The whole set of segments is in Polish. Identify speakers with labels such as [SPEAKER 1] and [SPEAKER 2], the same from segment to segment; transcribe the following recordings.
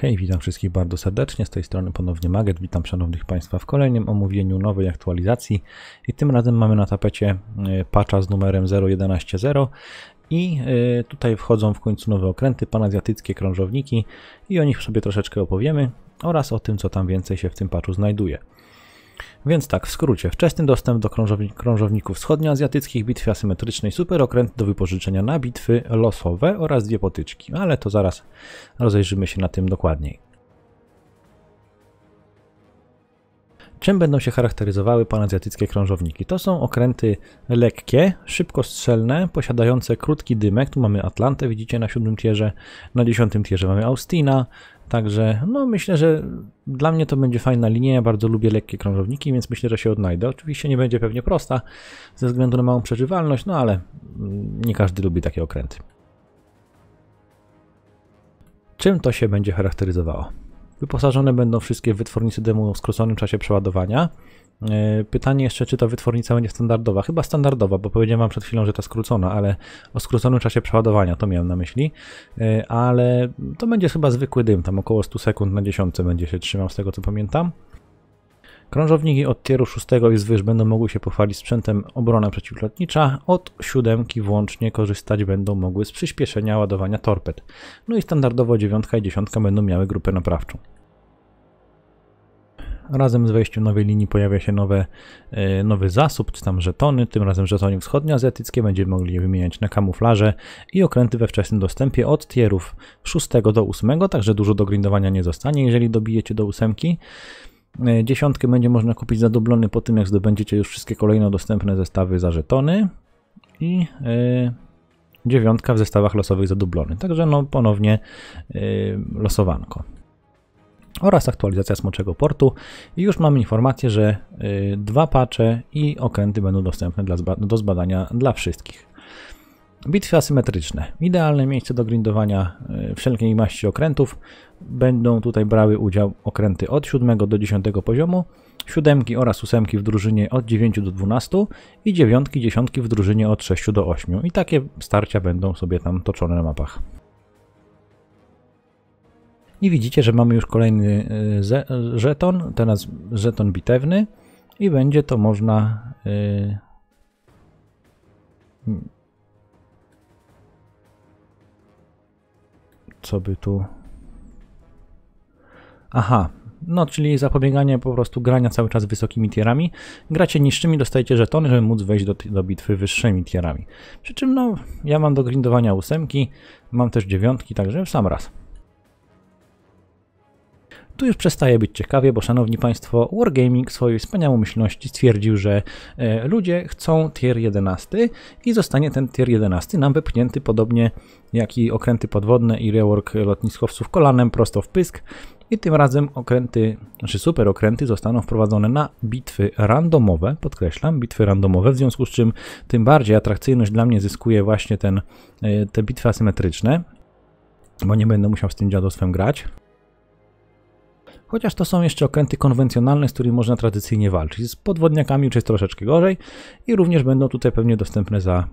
[SPEAKER 1] Hej, witam wszystkich bardzo serdecznie, z tej strony ponownie Maget, witam szanownych Państwa w kolejnym omówieniu nowej aktualizacji i tym razem mamy na tapecie y, patcha z numerem 0110 i y, tutaj wchodzą w końcu nowe okręty panazjatyckie, krążowniki i o nich sobie troszeczkę opowiemy oraz o tym, co tam więcej się w tym patchu znajduje. Więc tak, w skrócie, wczesny dostęp do krążowni krążowników wschodnioazjatyckich, bitwy asymetrycznej, superokręt do wypożyczenia na bitwy losowe oraz dwie potyczki, ale to zaraz rozejrzymy się na tym dokładniej. Czym będą się charakteryzowały panazjatyckie krążowniki? To są okręty lekkie, szybkostrzelne, posiadające krótki dymek. Tu mamy Atlantę, widzicie na siódmym tierze. Na dziesiątym tierze mamy Austina. Także no myślę, że dla mnie to będzie fajna linia. Ja bardzo lubię lekkie krążowniki, więc myślę, że się odnajdę. Oczywiście nie będzie pewnie prosta ze względu na małą przeżywalność, no ale mm, nie każdy lubi takie okręty. Czym to się będzie charakteryzowało? Wyposażone będą wszystkie wytwornice dymu w skróconym czasie przeładowania. E, pytanie jeszcze, czy ta wytwornica będzie standardowa? Chyba standardowa, bo powiedziałem wam przed chwilą, że ta skrócona, ale o skróconym czasie przeładowania to miałem na myśli. E, ale to będzie chyba zwykły dym, tam około 100 sekund na dziesiątce będzie się trzymał, z tego co pamiętam. Krążowniki od tieru 6 i zwyż będą mogły się pochwalić sprzętem obrona przeciwlotnicza, od 7 włącznie korzystać będą mogły z przyspieszenia ładowania torped. No i standardowo 9 i 10 będą miały grupę naprawczą. Razem z wejściem nowej linii pojawia się nowe, e, nowy zasób, czy tam żetony, tym razem żetony wschodnioazjatyckie, będziemy mogli je wymieniać na kamuflaże i okręty we wczesnym dostępie od tierów 6 do 8, także dużo do grindowania nie zostanie, jeżeli dobijecie do 8. E, dziesiątkę będzie można kupić za dublony po tym, jak zdobędziecie już wszystkie kolejne dostępne zestawy za żetony. I e, dziewiątka w zestawach losowych za dublony. Także no ponownie e, losowanko. Oraz aktualizacja smoczego portu. I już mamy informację, że dwa pacze i okręty będą dostępne dla, do zbadania dla wszystkich. Bitwy asymetryczne. Idealne miejsce do grindowania e, wszelkiej maści okrętów. Będą tutaj brały udział okręty od 7 do 10 poziomu, 7 oraz 8 w drużynie od 9 do 12 i 9, 10 w drużynie od 6 do 8. I takie starcia będą sobie tam toczone na mapach. I widzicie, że mamy już kolejny e, e, żeton, teraz żeton bitewny i będzie to można... Yy co by tu... Aha, no czyli zapobieganie po prostu grania cały czas wysokimi tierami. Gracie niższymi, dostajecie żetony, żeby móc wejść do, do bitwy wyższymi tierami. Przy czym no, ja mam do grindowania ósemki, mam też dziewiątki, także w sam raz. Tu już przestaje być ciekawie, bo szanowni państwo, Wargaming swojej wspaniałomyślności stwierdził, że e, ludzie chcą tier 11 i zostanie ten tier 11 nam wypchnięty podobnie jak i okręty podwodne i rework lotniskowców kolanem prosto w pysk. I tym razem okręty, znaczy super okręty zostaną wprowadzone na bitwy randomowe, podkreślam, bitwy randomowe, w związku z czym tym bardziej atrakcyjność dla mnie zyskuje właśnie ten, e, te bitwy asymetryczne, bo nie będę musiał z tym dziadostwem grać. Chociaż to są jeszcze okręty konwencjonalne, z którymi można tradycyjnie walczyć. Z podwodniakami już jest troszeczkę gorzej i również będą tutaj pewnie dostępne za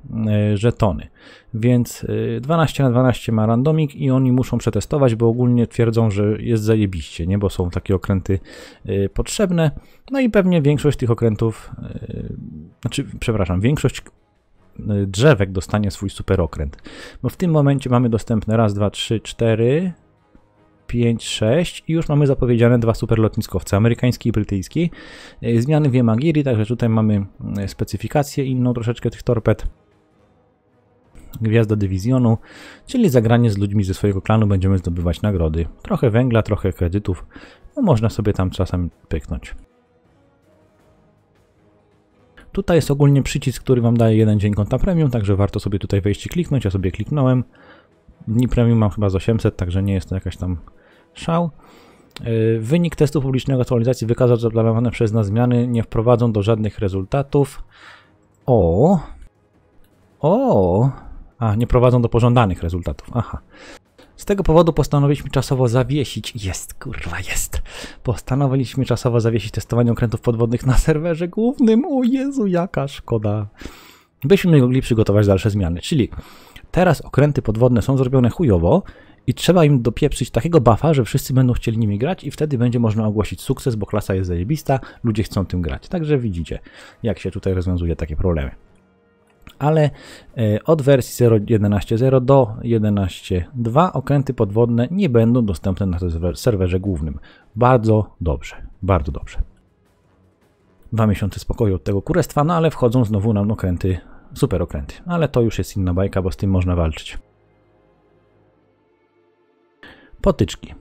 [SPEAKER 1] e, żetony. Więc 12 e, na 12 ma randomik i oni muszą przetestować, bo ogólnie twierdzą, że jest zajebiście, nie? bo są takie okręty e, potrzebne. No i pewnie większość tych okrętów, znaczy, przepraszam, większość drzewek dostanie swój super okręt. Bo w tym momencie mamy dostępne raz, dwa, trzy, cztery, 5, 6 i już mamy zapowiedziane dwa superlotniskowce, amerykański i brytyjski. E, zmiany w Yamagiri, także tutaj mamy e, specyfikację inną troszeczkę tych torped. Gwiazda Dywizjonu, czyli zagranie z ludźmi ze swojego klanu będziemy zdobywać nagrody. Trochę węgla, trochę kredytów, no można sobie tam czasem pyknąć. Tutaj jest ogólnie przycisk, który Wam daje jeden dzień konta premium, także warto sobie tutaj wejść i kliknąć. Ja sobie kliknąłem. Dni premium mam chyba z 800, także nie jest to jakaś tam szał. Y, wynik testu publicznego aktualizacji wykazał, że planowane przez nas zmiany nie wprowadzą do żadnych rezultatów. O! O! A, nie prowadzą do pożądanych rezultatów. Aha. Z tego powodu postanowiliśmy czasowo zawiesić. Jest, kurwa, jest. Postanowiliśmy czasowo zawiesić testowanie okrętów podwodnych na serwerze głównym. O Jezu, jaka szkoda. Byśmy mogli przygotować dalsze zmiany. Czyli teraz okręty podwodne są zrobione chujowo, i trzeba im dopieprzyć takiego buffa, że wszyscy będą chcieli nimi grać i wtedy będzie można ogłosić sukces, bo klasa jest zajebista, ludzie chcą tym grać. Także widzicie, jak się tutaj rozwiązuje takie problemy. Ale e, od wersji 11.0 do 11.2 okręty podwodne nie będą dostępne na serwerze głównym. Bardzo dobrze, bardzo dobrze. Dwa miesiące spokoju od tego kurestwa, no ale wchodzą znowu nam okręty, super okręty. Ale to już jest inna bajka, bo z tym można walczyć. Potyczki.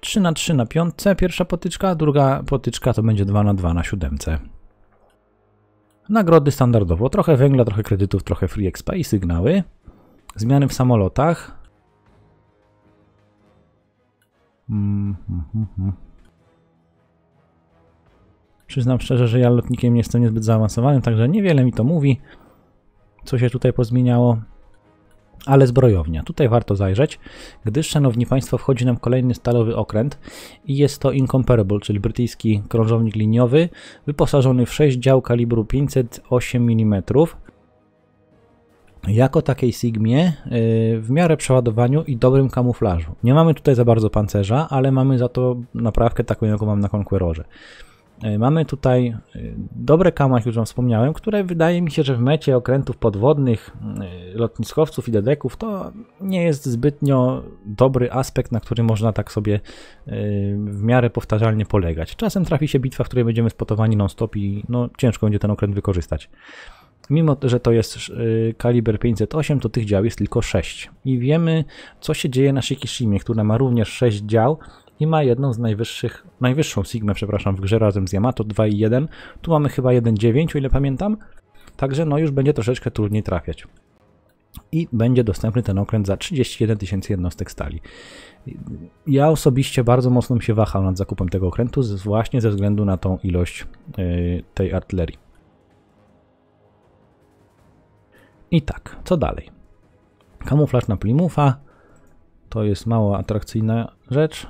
[SPEAKER 1] 3 na 3 na piątce pierwsza potyczka, a druga potyczka to będzie 2 na 2 na siódemce. Nagrody standardowo. Trochę węgla, trochę kredytów, trochę free expa i sygnały. Zmiany w samolotach. Mm, Przyznam szczerze, że ja lotnikiem nie jestem niezbyt zaawansowanym, także niewiele mi to mówi, co się tutaj pozmieniało ale zbrojownia. Tutaj warto zajrzeć, gdyż, szanowni państwo, wchodzi nam kolejny stalowy okręt i jest to Incomparable, czyli brytyjski krążownik liniowy wyposażony w 6 dział kalibru 508 mm. Jako takiej Sigmie y, w miarę przeładowaniu i dobrym kamuflażu. Nie mamy tutaj za bardzo pancerza, ale mamy za to naprawkę taką, jaką mam na Conquerorze. E, mamy tutaj e, dobre kama, jak już Wam wspomniałem, które wydaje mi się, że w mecie okrętów podwodnych, e, lotniskowców i dedeków to nie jest zbytnio dobry aspekt, na który można tak sobie w miarę powtarzalnie polegać. Czasem trafi się bitwa, w której będziemy spotowani non-stop i no, ciężko będzie ten okręt wykorzystać. Mimo, że to jest kaliber 508, to tych dział jest tylko 6. I wiemy, co się dzieje na Shikishimie, która ma również 6 dział, i ma jedną z najwyższych, najwyższą Sigmę, przepraszam, w grze razem z Yamato 2 i 1. Tu mamy chyba 1.9, o ile pamiętam. Także no już będzie troszeczkę trudniej trafiać. I będzie dostępny ten okręt za 31 tysięcy jednostek stali. Ja osobiście bardzo mocno się wahał nad zakupem tego okrętu, właśnie ze względu na tą ilość yy, tej artylerii. I tak, co dalej? Kamuflaż na Plimufa to jest mało atrakcyjna rzecz.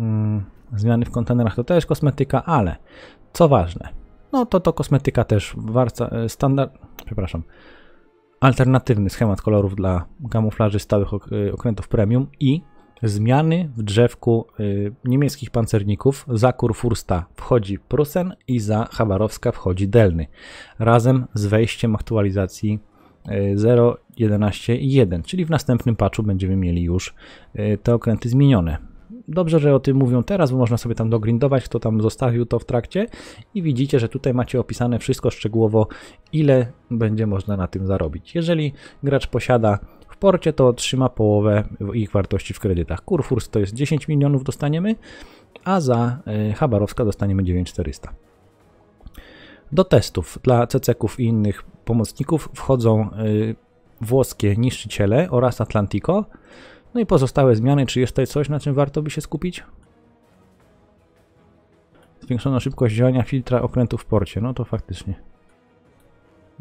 [SPEAKER 1] Mm, zmiany w kontenerach to też kosmetyka, ale co ważne, no to to kosmetyka też warca, e, standard, przepraszam, alternatywny schemat kolorów dla kamuflaży stałych e, okrętów premium i zmiany w drzewku e, niemieckich pancerników. Za Kurfursta wchodzi Prusen i za Chabarowska wchodzi Delny. Razem z wejściem aktualizacji 0.11.1, czyli w następnym patchu będziemy mieli już te okręty zmienione. Dobrze, że o tym mówią teraz, bo można sobie tam dogrindować, kto tam zostawił to w trakcie i widzicie, że tutaj macie opisane wszystko szczegółowo, ile będzie można na tym zarobić. Jeżeli gracz posiada w porcie, to otrzyma połowę ich wartości w kredytach. Kurfurs to jest 10 milionów dostaniemy, a za e, Chabarowska dostaniemy 9400. Do testów dla CC-ków i innych pomocników wchodzą e, włoskie niszczyciele oraz Atlantico, no i pozostałe zmiany, czy jest tutaj coś, na czym warto by się skupić? Zwiększono szybkość działania filtra okrętu w porcie, no to faktycznie.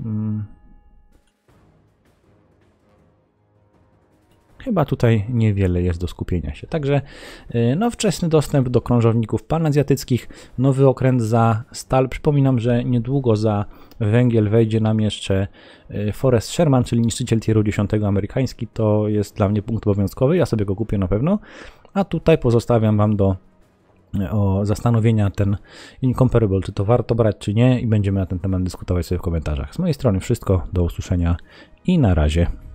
[SPEAKER 1] Hmm. Chyba tutaj niewiele jest do skupienia się. Także y, no, wczesny dostęp do krążowników panazjatyckich, nowy okręt za stal. Przypominam, że niedługo za węgiel wejdzie nam jeszcze y, Forest Sherman, czyli niszczyciel tieru 10 amerykański. To jest dla mnie punkt obowiązkowy, ja sobie go kupię na pewno. A tutaj pozostawiam Wam do y, o zastanowienia ten incomparable, czy to warto brać, czy nie i będziemy na ten temat dyskutować sobie w komentarzach. Z mojej strony wszystko, do usłyszenia i na razie.